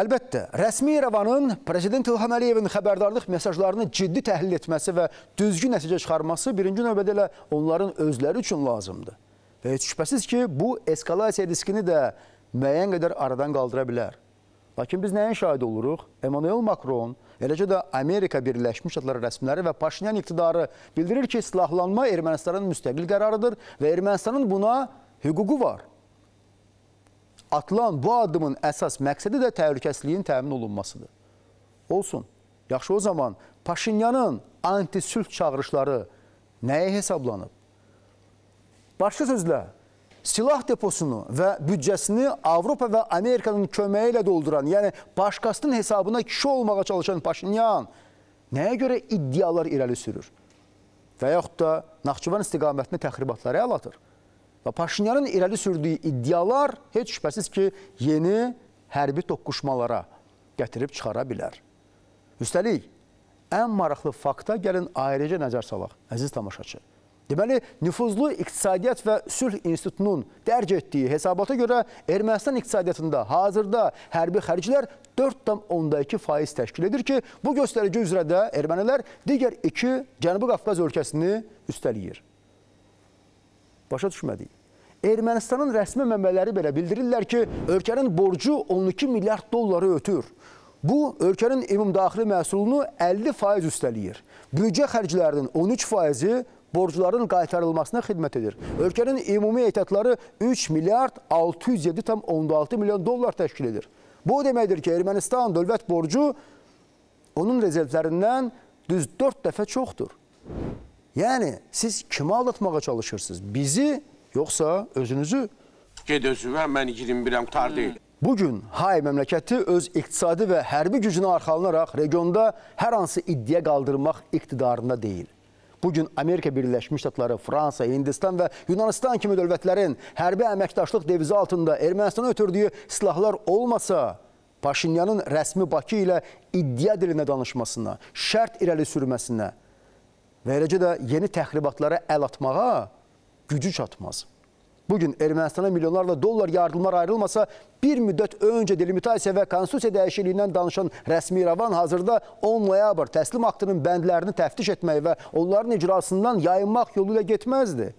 Əlbəttə, rəsmi İrəvanın Prezident İlham Əliyevin xəbərdarlıq mesajlarını ciddi təhlil etməsi və düzgün nəticə çıxarması birinci növbədə elə onların özləri üçün lazımdır. Və heç şübhəsiz ki, bu eskalasiya riskini də müəyyən qədər aradan qaldıra bilər. Lakin biz nəyin şahid oluruq? Emmanuel Macron, eləcə də Amerika Birləşmiş Ştatları rəsmiləri və Paşinyan iqtidarı bildirir ki, silahlanma Ermənistanın müstəqil qərarıdır və Ermənistanın buna hüququ var atılan bu adımın əsas məqsədi də təhlükəsizliyin təmin olunmasıdır. Olsun. Yaxşı o zaman Paşinyanın antisülh çağırışları nəyə hesablanıb? Başqa sözlə, silah deposunu və büdcəsini Avropa və Amerikanın köməyi ilə dolduran, yəni başqasının hesabına kişi olmağa çalışan Paşinyan nəyə görə iddialar irəli sürür? Və yaxud da Naxçıvan istiqamətini təxribatlara əl atır? Və Paşinyanın irəli sürdüyü iddialar heç şübhəsiz ki, yeni hərbi toqquşmalara gətirib çıxara bilər. Üstəlik, ən maraqlı fakta gəlin ayrıca nəzər salaq, əziz tamaşaçı. Deməli, nüfuzlu İqtisadiyyat və Sülh İnstitutunun dərc etdiyi hesabata görə Ermənistan iqtisadiyyatında hazırda hərbi xərclər 4,2 faiz təşkil edir ki, bu göstərici üzrə də ermənilər digər iki Cənubi Qafqaz ölkəsini üstələyir başa düşmədik. Ermənistanın rəsmi mənbələri belə bildirirlər ki, ölkənin borcu 12 milyard dolları ötür. Bu, ölkənin ümumdaxili məhsulunu 50% üstələyir. Büdcə xərclərinin 13%-i borcların qaytarılmasına xidmət edir. Ölkənin ümumi ehtiyatları 3 milyard 607,6 milyon dollar təşkil edir. Bu o deməkdir ki, Ermənistan dövlət borcu onun rezervlərindən düz 4 dəfə çoxdur. Yəni, siz kimi aldatmağa çalışırsınız? Bizi, yoxsa özünüzü? Ged özüvə, mən 21-əm, tar deyil. Bugün Hay məmləkəti öz iqtisadi və hərbi gücünə arxalanaraq regionda hər hansı iddia qaldırmaq iqtidarında deyil. Bugün Amerika Birləşmiş Ştatları, Fransa, Hindistan və Yunanistan kimi dövlətlərin hərbi əməkdaşlıq devizi altında Ermənistana ötürdüyü silahlar olmasa, Paşinyanın rəsmi Bakı ilə iddia dilinə danışmasına, şərt irəli sürməsinə, və eləcə də yeni təxribatlara əl atmağa gücü çatmaz. Bugün Ermənistana milyonlarla dollar yardımlar ayrılmasa, bir müddət öncə delimitasiya və konstitusiya dəyişikliyindən danışan rəsmi İravan hazırda 10 noyabr təslim aktının bəndlərini təftiş etmək və onların icrasından yayınmaq yolu ilə getməzdi.